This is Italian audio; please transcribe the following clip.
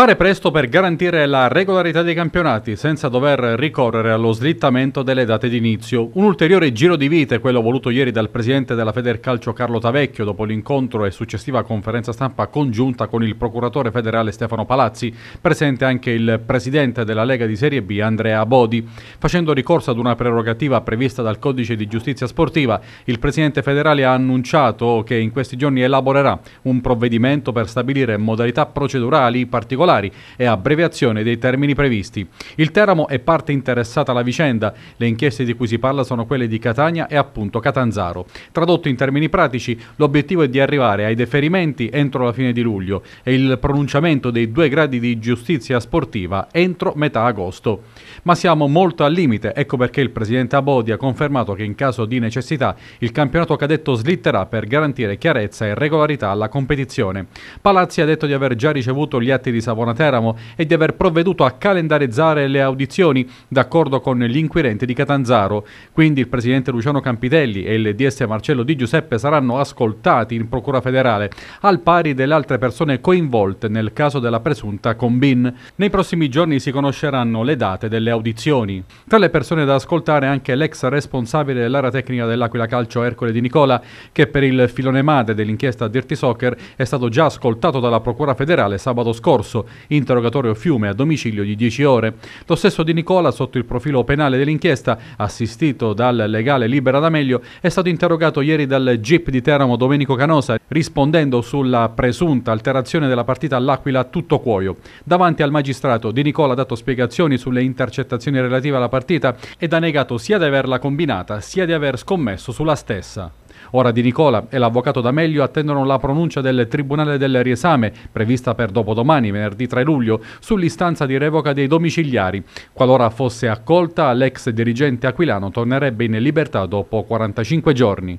Fare presto per garantire la regolarità dei campionati senza dover ricorrere allo slittamento delle date d'inizio. Un ulteriore giro di vite, quello voluto ieri dal presidente della Federcalcio Carlo Tavecchio dopo l'incontro e successiva conferenza stampa congiunta con il procuratore federale Stefano Palazzi, presente anche il presidente della Lega di Serie B Andrea Bodi. Facendo ricorso ad una prerogativa prevista dal codice di giustizia sportiva, il presidente federale ha annunciato che in questi giorni elaborerà un provvedimento per stabilire modalità procedurali particolari particolari e abbreviazione dei termini previsti. Il Teramo è parte interessata alla vicenda. Le inchieste di cui si parla sono quelle di Catania e appunto Catanzaro. Tradotto in termini pratici, l'obiettivo è di arrivare ai deferimenti entro la fine di luglio e il pronunciamento dei due gradi di giustizia sportiva entro metà agosto. Ma siamo molto al limite, ecco perché il presidente Abodi ha confermato che in caso di necessità il campionato cadetto slitterà per garantire chiarezza e regolarità alla competizione. Palazzi ha detto di aver già ricevuto gli atti di Savoia Savona Teramo e di aver provveduto a calendarizzare le audizioni d'accordo con gli inquirenti di Catanzaro. Quindi il presidente Luciano Campitelli e il DS Marcello Di Giuseppe saranno ascoltati in Procura federale, al pari delle altre persone coinvolte nel caso della presunta Combin. Nei prossimi giorni si conosceranno le date delle audizioni. Tra le persone da ascoltare anche l'ex responsabile dell'area tecnica dell'Aquila Calcio Ercole Di Nicola, che per il filone madre dell'inchiesta Dirty Soccer è stato già ascoltato dalla Procura federale sabato scorso corso interrogatorio Fiume a domicilio di 10 ore. Lo stesso Di Nicola, sotto il profilo penale dell'inchiesta, assistito dal legale Libera D'Amelio, è stato interrogato ieri dal GIP di Teramo Domenico Canosa, rispondendo sulla presunta alterazione della partita all'Aquila tutto cuoio. Davanti al magistrato Di Nicola ha dato spiegazioni sulle intercettazioni relative alla partita ed ha negato sia di averla combinata sia di aver scommesso sulla stessa. Ora Di Nicola e l'avvocato D'Amelio attendono la pronuncia del Tribunale del Riesame, prevista per dopodomani, venerdì 3 luglio, sull'istanza di revoca dei domiciliari. Qualora fosse accolta, l'ex dirigente aquilano tornerebbe in libertà dopo 45 giorni.